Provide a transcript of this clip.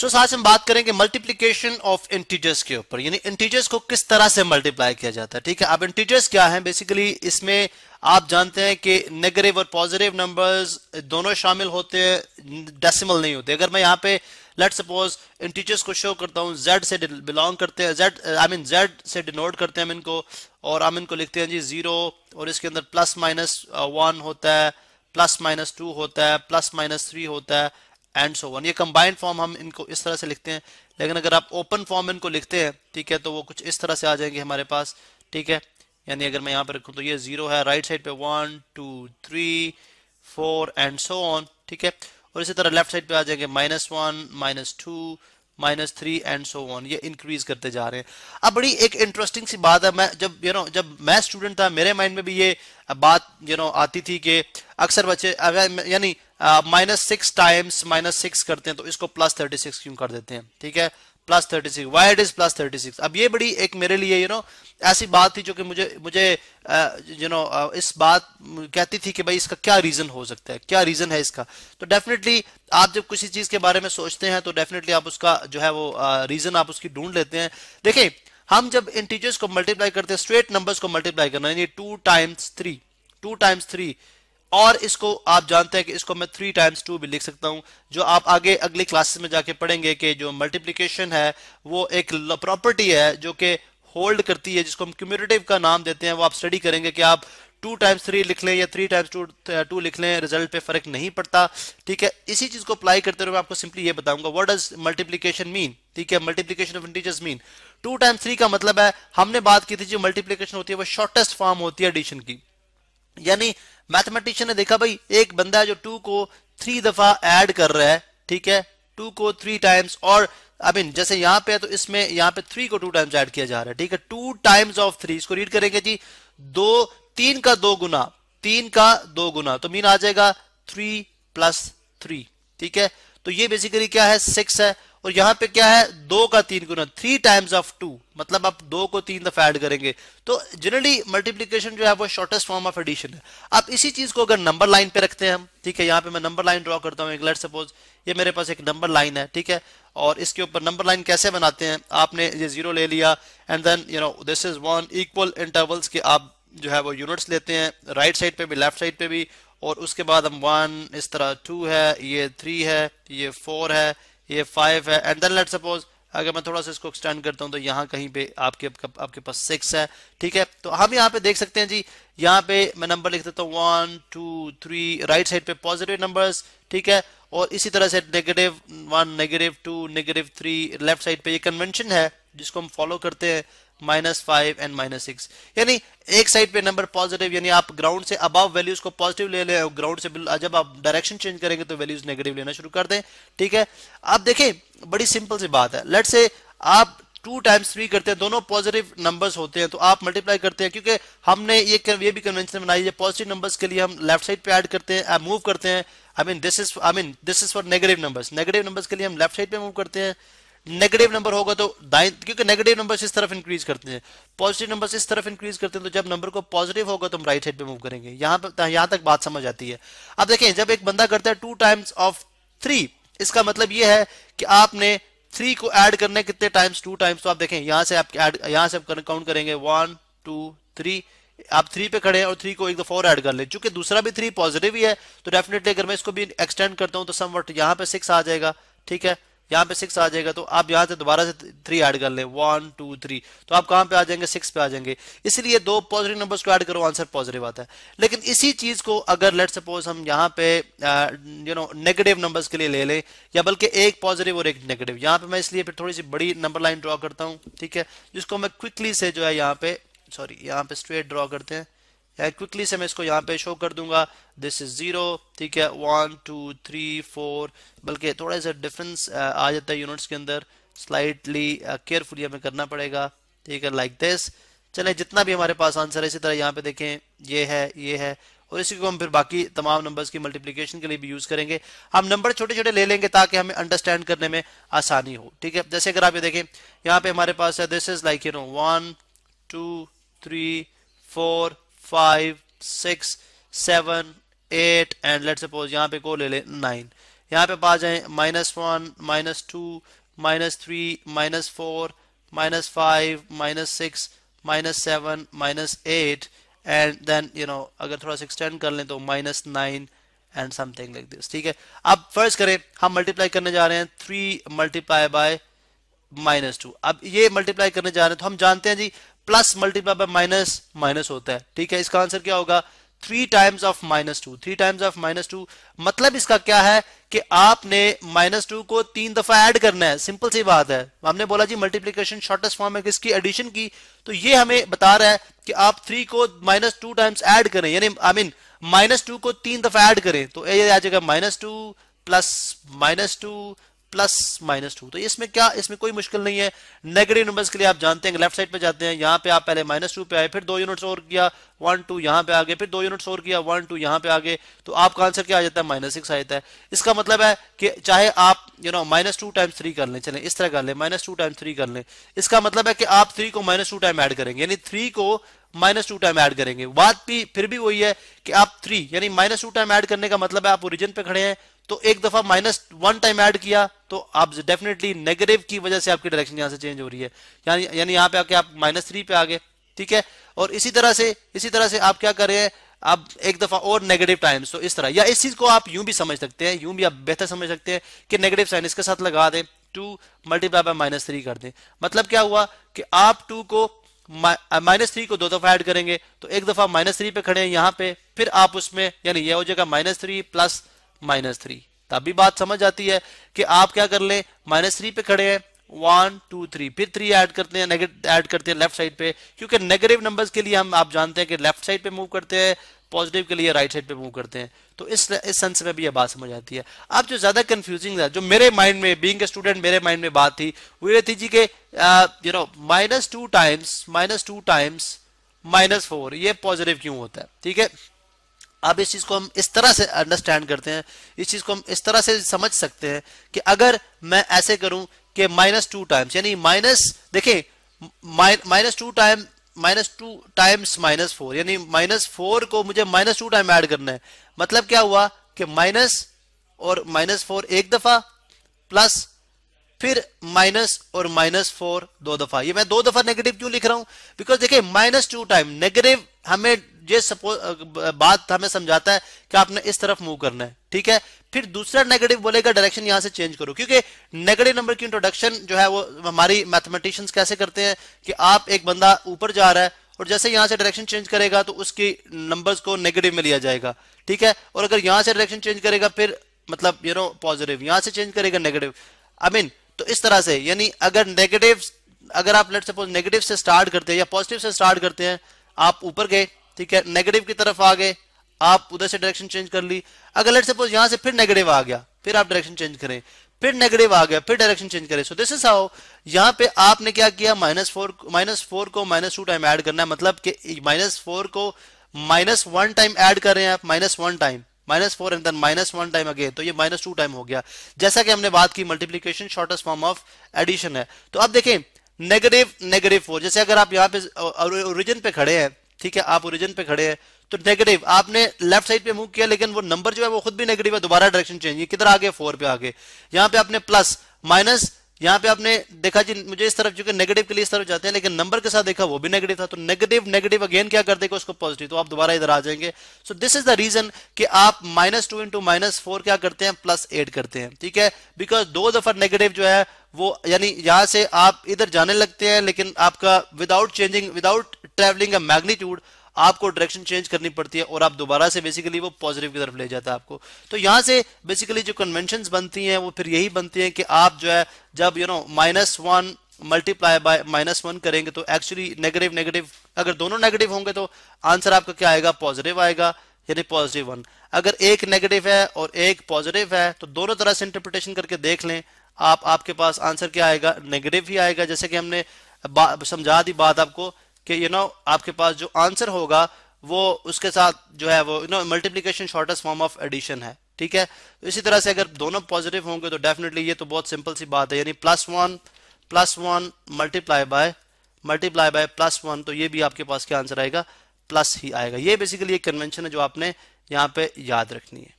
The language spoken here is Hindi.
सो साथ हम बात करेंगे मल्टीप्लीकेशन ऑफ इंटीजर्स के ऊपर यानी इंटीजर्स को किस तरह से मल्टीप्लाई किया जाता है ठीक है अब इंटीजर्स क्या है बेसिकली इसमें आप जानते हैं कि नेगेटिव और पॉजिटिव नंबर्स दोनों शामिल होते हैं डेसिमल नहीं होते अगर मैं यहाँ पे लेट सपोज इंटीजर्स को शो करता हूँ जेड से बिलोंग करते हैं जेड आई मीन जेड से डिनोट करते हैं हम इनको और हम इनको लिखते हैं जी जीरो और इसके अंदर प्लस माइनस वन होता है प्लस माइनस टू होता है प्लस माइनस थ्री होता है एंड सो वन ये कंबाइंड फॉर्म हम इनको इस तरह से लिखते हैं लेकिन अगर आप ओपन फॉर्म इनको लिखते हैं ठीक है तो वो कुछ इस तरह से आ जाएंगे हमारे पास ठीक है यानी अगर मैं यहाँ पर रखूँ तो ये जीरो है राइट साइड पे one two three four and so on ठीक है और इसी तरह लेफ्ट साइड पे आ जाएंगे minus one minus two minus three and so on ये इंक्रीज करते जा रहे हैं अब बड़ी एक इंटरेस्टिंग सी बात है मैं जब यू you नो know, जब मैं स्टूडेंट था मेरे माइंड में भी ये बात यू you नो know, आती थी कि अक्सर बच्चे अगर यानी minus six times minus six करते हैं तो इसको प्लस थर्टी सिक्स क्यों कर देते हैं ठीक है plus thirty six why it is plus thirty six अब ये बड़ी एक मेरे लिए यू नो ऐसी बात थी जो कि मुझे मुझे यू नो इस बात कहती थी कि भाई इसका क्या रीजन हो सकता है क्या रीजन है इसका तो डेफिनेटली आप जब किसी चीज के बारे में सोचते हैं तो डेफिनेटली आप उसका जो है वो रीजन आप उसकी ढूंढ लेते हैं देखिए हम जब इंटीजर्स को मल्टीप्लाई करते हैं स्ट्रेट नंबर्स को मल्टीप्लाई करना यानी two times three two times three और इसको आप जानते हैं कि इसको मैं थ्री टाइम्स टू भी लिख सकता हूं जो आप आगे अगली क्लासेस में जाके पढ़ेंगे कि जो मल्टीप्लीकेशन है वो एक प्रॉपर्टी है जो कि होल्ड करती है जिसको हम क्यूमरेटिव का नाम देते हैं वो आप स्टडी करेंगे कि आप टू टाइम्स थ्री लिख लें या थ्री टाइम्स टू टू लिख लें रिजल्ट पे फर्क नहीं पड़ता ठीक है इसी चीज को अप्लाई करते हुए मैं आपको सिंपली ये बताऊंगा व्हाट डज मल्टीप्लीकेशन मीन ठीक है multiplication of integers mean two times three का मतलब है हमने बात की थी जो मल्टीप्लीकेशन होती है वो शॉर्टेस्ट फॉर्म होती है एडिशन की यानी मैथमेटिशियन ने देखा भाई एक बंदा है जो टू को थ्री दफा ऐड कर रहा है ठीक है टू को थ्री टाइम्स और आई मीन जैसे यहां पे है तो इसमें यहां पे थ्री को टू टाइम्स ऐड किया जा रहा है ठीक है टू टाइम्स ऑफ थ्री इसको रीड करेंगे जी दो तीन का दो गुना तीन का दो गुना तो मीन आ जाएगा थ्री प्लस थ्री ठीक है तो ये बेसिकली क्या है सिक्स है और तो यहां पे क्या है दो का तीन गुना थ्री टाइम्स ऑफ टू मतलब आप दो को तीन दफा ऐड करेंगे तो जनरली मल्टीप्लीकेशन जो है वो शॉर्टेस्ट फॉर्म ऑफ एडिशन है आप इसी चीज को अगर नंबर लाइन पे रखते हैं हम ठीक है यहाँ पे मैं नंबर लाइन ड्रॉ करता हूँ एक लेट सपोज ये मेरे पास एक नंबर लाइन है ठीक है और इसके ऊपर नंबर लाइन कैसे बनाते हैं आपने ये जीरो ले लिया and then you know this is one equal intervals के आप जो है वो यूनिट्स लेते हैं राइट right साइड पे भी लेफ्ट साइड पे भी और उसके बाद हम वन इस तरह टू है ये थ्री है ये फोर है ये फाइव है एंड देन लेट सपोज अगर मैं थोड़ा सा इसको एक्सटेंड करता हूं तो यहाँ कहीं पे आपके आपके पास सिक्स है ठीक है तो हम यहाँ पे देख सकते हैं जी यहाँ पे मैं नंबर लिख देता हूँ one two three right side पे पॉजिटिव नंबर्स ठीक है और इसी तरह से negative one negative two negative three left side पे ये कन्वेंशन है जिसको हम फॉलो करते हैं minus five and minus six यानी एक साइड पे नंबर पॉजिटिव यानी आप ग्राउंड से अबाव वैल्यूज को पॉजिटिव ले लें ग्राउंड से जब आप डायरेक्शन चेंज करेंगे तो वैल्यूज नेगेटिव लेना शुरू कर दें ठीक है आप देखें बड़ी सिंपल सी बात है लेट से आप टू टाइम्स थ्री करते हैं दोनों पॉजिटिव नंबर्स होते हैं तो आप मल्टीप्लाई करते हैं क्योंकि हमने ये ये भी कन्वेंशन बनाई है पॉजिटिव नंबर्स के लिए हम लेफ्ट साइड पे ऐड करते हैं मूव करते हैं I mean this is I mean this is for negative numbers negative numbers के लिए हम लेफ्ट साइड पे मूव करते हैं नेगेटिव नंबर होगा तो दाएं क्योंकि नेगेटिव नंबर इस तरफ इंक्रीज करते हैं पॉजिटिव नंबर इस तरफ इंक्रीज करते हैं तो जब नंबर को पॉजिटिव होगा तो हम राइट साइड पे मूव करेंगे यहां पर तो यहां तक बात समझ आती है अब देखें जब एक बंदा करता है टू टाइम्स ऑफ थ्री इसका मतलब यह है कि आपने थ्री को ऐड करने कितने टाइम्स टू टाइम्स तो आप देखें यहां से आप एड यहां से आप काउंट करेंगे वन टू थ्री आप थ्री पे खड़े हैं और थ्री को एक दो फोर ऐड कर लें चूंकि दूसरा भी थ्री पॉजिटिव ही है तो डेफिनेटली अगर मैं इसको भी एक्सटेंड करता हूं तो समवर्ट यहां पे सिक्स आ जाएगा ठीक है यहाँ पे सिक्स आ जाएगा तो आप यहाँ से दोबारा से थ्री ऐड कर लें वन टू थ्री तो आप कहाँ पे आ जाएंगे सिक्स पे आ जाएंगे इसलिए दो पॉजिटिव नंबर्स को ऐड करो आंसर पॉजिटिव आता है लेकिन इसी चीज को अगर लेट सपोज हम यहाँ पे यू नो नेगेटिव नंबर्स के लिए ले लें या बल्कि एक पॉजिटिव और एक नेगेटिव यहाँ पे मैं इसलिए फिर थोड़ी सी बड़ी नंबर लाइन ड्रॉ करता हूँ ठीक है जिसको मैं क्विकली से जो है यहाँ पे सॉरी यहाँ पे स्ट्रेट ड्रॉ करते हैं या क्विकली से मैं इसको यहाँ पे शो कर दूंगा दिस इज जीरो ठीक है वन टू थ्री फोर बल्कि थोड़ा सा डिफरेंस आ जाता है यूनिट्स के अंदर स्लाइटली केयरफुली हमें करना पड़ेगा ठीक है लाइक दिस चले जितना भी हमारे पास आंसर है इसी तरह यहाँ पे देखें ये है ये है और इसी को हम फिर बाकी तमाम नंबर्स की मल्टीप्लिकेशन के लिए भी यूज करेंगे हम नंबर छोटे छोटे ले लेंगे ताकि हमें अंडरस्टैंड करने में आसानी हो ठीक है जैसे अगर आप ये देखें यहाँ पे हमारे पास है this is like you know one two three four five six seven eight and let suppose यहाँ पे को ले ले नाइन यहाँ पे आ जाए minus one minus two minus three minus four minus five minus six minus seven minus eight and then you know अगर थोड़ा सा एक्सटेंड कर लें तो minus nine and something like this ठीक है अब फर्स्ट करें हम मल्टीप्लाई करने जा रहे हैं three multiply by minus two अब ये मल्टीप्लाई करने जा रहे हैं तो हम जानते हैं जी plus multiply by minus minus होता है ठीक है इसका आंसर क्या होगा three times of minus two three times of minus two मतलब इसका क्या है कि आपने माइनस टू को तीन दफा ऐड करना है सिंपल सी बात है हमने बोला जी मल्टीप्लीकेशन शॉर्टेस्ट फॉर्म है किसकी एडिशन की तो ये हमें बता रहा है कि आप थ्री को माइनस टू टाइम्स एड करें यानी आई मीन माइनस टू को तीन दफा ऐड करें तो ये आ जाएगा minus two plus minus two plus minus two तो इसमें क्या इसमें कोई मुश्किल नहीं है नेगेटिव नंबर्स के लिए आप जानते हैं लेफ्ट साइड पे जाते हैं यहां पे आप पहले माइनस टू पे आए फिर दो यूनिट्स और किया वन टू यहां पे आगे फिर दो यूनिट्स और किया वन टू यहां पे आगे तो आपका आंसर क्या आ जाता है माइनस सिक्स आ जाता है इसका मतलब है कि चाहे आप you know minus two times three कर लें चले इस तरह कर लें माइनस टू टाइम्स थ्री कर लें इसका मतलब है कि आप थ्री को माइनस टू टाइम ऐड करेंगे यानी थ्री को माइनस टू टाइम ऐड करेंगे बात भी फिर भी वही है कि आप थ्री यानी माइनस टू टाइम ऐड करने का मतलब है आप ओरिजिन पे खड़े हैं तो एक दफा माइनस वन टाइम ऐड किया तो आप डेफिनेटली नेगेटिव की वजह से आपकी डायरेक्शन यहां से चेंज हो रही है यानी यहां पे आके आप माइनस थ्री पे आ गए ठीक है और इसी तरह से इसी तरह से आप क्या कर रहे हैं आप एक दफा और नेगेटिव टाइम तो इस तरह या इस चीज को आप यूं भी समझ सकते हैं यूं भी आप बेहतर समझ सकते हैं कि नेगेटिव साइन इसके साथ लगा दें two multiply by minus three कर दें मतलब क्या हुआ कि आप टू को माइनस थ्री uh, को दो दफा ऐड करेंगे तो एक दफा माइनस थ्री पे खड़े हैं यहां पे फिर आप उसमें यानी यह हो जाएगा minus three plus minus three तब भी बात समझ आती है कि आप क्या कर लें माइनस थ्री पे खड़े हैं वन टू थ्री फिर थ्री ऐड करते हैं नेगेटिव ऐड करते हैं लेफ्ट साइड पे क्योंकि नेगेटिव नंबर्स के लिए हम आप जानते हैं कि लेफ्ट साइड पे मूव करते हैं पॉजिटिव के लिए राइट साइड पे मूव करते हैं तो इस इस सेंस में भी यह बात समझ आती है अब जो ज्यादा कंफ्यूजिंग है जो मेरे माइंड में बीइंग स्टूडेंट मेरे माइंड में बात थी वो ये थी जी के you know minus two times minus two times minus four ये पॉजिटिव क्यों होता है ठीक है अब इस चीज को हम इस तरह से अंडरस्टैंड करते हैं इस चीज को हम इस तरह से समझ सकते हैं कि अगर मैं ऐसे करूं कि माइनस टू टाइम्स यानी माइनस देखें minus two time minus two times minus four यानी माइनस फोर को मुझे माइनस टू टाइम ऐड करना है मतलब क्या हुआ कि माइनस और माइनस फोर एक दफा प्लस फिर माइनस और माइनस फोर दो दफा ये मैं दो दफा नेगेटिव क्यों लिख रहा हूं बिकॉज देखिए माइनस टू टाइम नेगेटिव हमें ये सपोज बात हमें समझाता है कि आपने इस तरफ मूव करना है ठीक है फिर दूसरा नेगेटिव बोलेगा डायरेक्शन यहां से चेंज करो क्योंकि नेगेटिव नंबर की इंट्रोडक्शन जो है वो हमारी मैथमेटिशियंस कैसे करते हैं कि आप एक बंदा ऊपर जा रहा है और जैसे यहां से डायरेक्शन चेंज करेगा तो उसकी नंबर्स को नेगेटिव में लिया जाएगा ठीक है और अगर यहां से डायरेक्शन चेंज करेगा फिर मतलब यू नो पॉजिटिव यहां से चेंज करेगा negative I I mean mean, तो इस तरह से यानी अगर नेगेटिव अगर आप लेट सपोज नेगेटिव से स्टार्ट करते हैं या पॉजिटिव से स्टार्ट करते हैं आप ऊपर गए ठीक है नेगेटिव की तरफ आ गए आप उधर से डायरेक्शन चेंज कर ली अगर लेट सपोज यहां से फिर नेगेटिव आ गया फिर आप डायरेक्शन चेंज करें फिर नेगेटिव आ गया फिर डायरेक्शन चेंज करें सो दिस इज हाउ यहां पे आपने क्या किया माइनस फोर माइनस फोर को माइनस टू टाइम ऐड करना है मतलब कि माइनस फोर को माइनस वन टाइम ऐड कर रहे हैं आप minus one time minus four and then minus one time again तो ये माइनस टू टाइम हो गया जैसा कि हमने बात की multiplication shortest form of addition है तो अब देखें नेगेटिव नेगेटिव फोर जैसे अगर आप यहाँ पे ओरिजिन पे खड़े हैं ठीक है आप ओरिजिन पे खड़े हैं तो नेगेटिव आपने लेफ्ट साइड पे मूव किया लेकिन वो नंबर जो है वो खुद भी नेगेटिव है दोबारा डायरेक्शन चेंज किधर आगे फोर पे आगे यहाँ पे आपने प्लस माइनस यहाँ पे आपने देखा जी मुझे इस तरफ जो कि नेगेटिव के लिए इस तरफ जाते हैं लेकिन नंबर के साथ देखा वो भी नेगेटिव था तो नेगेटिव नेगेटिव अगेन क्या कर देगा उसको पॉजिटिव तो आप दोबारा इधर आ जाएंगे so this is the reason कि आप minus two into minus four क्या करते हैं प्लस एट करते हैं ठीक है बिकॉज दो दफा नेगेटिव जो है वो यानी यहां से आप इधर जाने लगते हैं लेकिन आपका without changing without travelling a magnitude आपको डायरेक्शन चेंज करनी पड़ती है और आप दोबारा से बेसिकली वो पॉजिटिव की तरफ ले जाता है आपको तो यहाँ से बेसिकली जो कन्वेंशन बनती हैं वो फिर यही बनती हैं कि आप जो है जब you know minus one multiply by minus one करेंगे तो एक्चुअली नेगेटिव नेगेटिव अगर दोनों नेगेटिव होंगे तो आंसर आपका क्या आएगा पॉजिटिव आएगा यानी पॉजिटिव वन अगर एक नेगेटिव है और एक पॉजिटिव है तो दोनों तरह से इंटरप्रिटेशन करके देख लें आप आपके पास आंसर क्या आएगा नेगेटिव ही आएगा जैसे कि हमने समझा दी बात आपको कि यू नो आपके पास जो आंसर होगा वो उसके साथ जो है वो you know multiplication shortest form of addition है ठीक है इसी तरह से अगर दोनों पॉजिटिव होंगे तो डेफिनेटली ये तो बहुत सिंपल सी बात है यानी plus one plus one multiply by multiply by plus one तो ये भी आपके पास क्या आंसर आएगा प्लस ही आएगा ये बेसिकली एक कन्वेंशन है जो आपने यहाँ पे याद रखनी है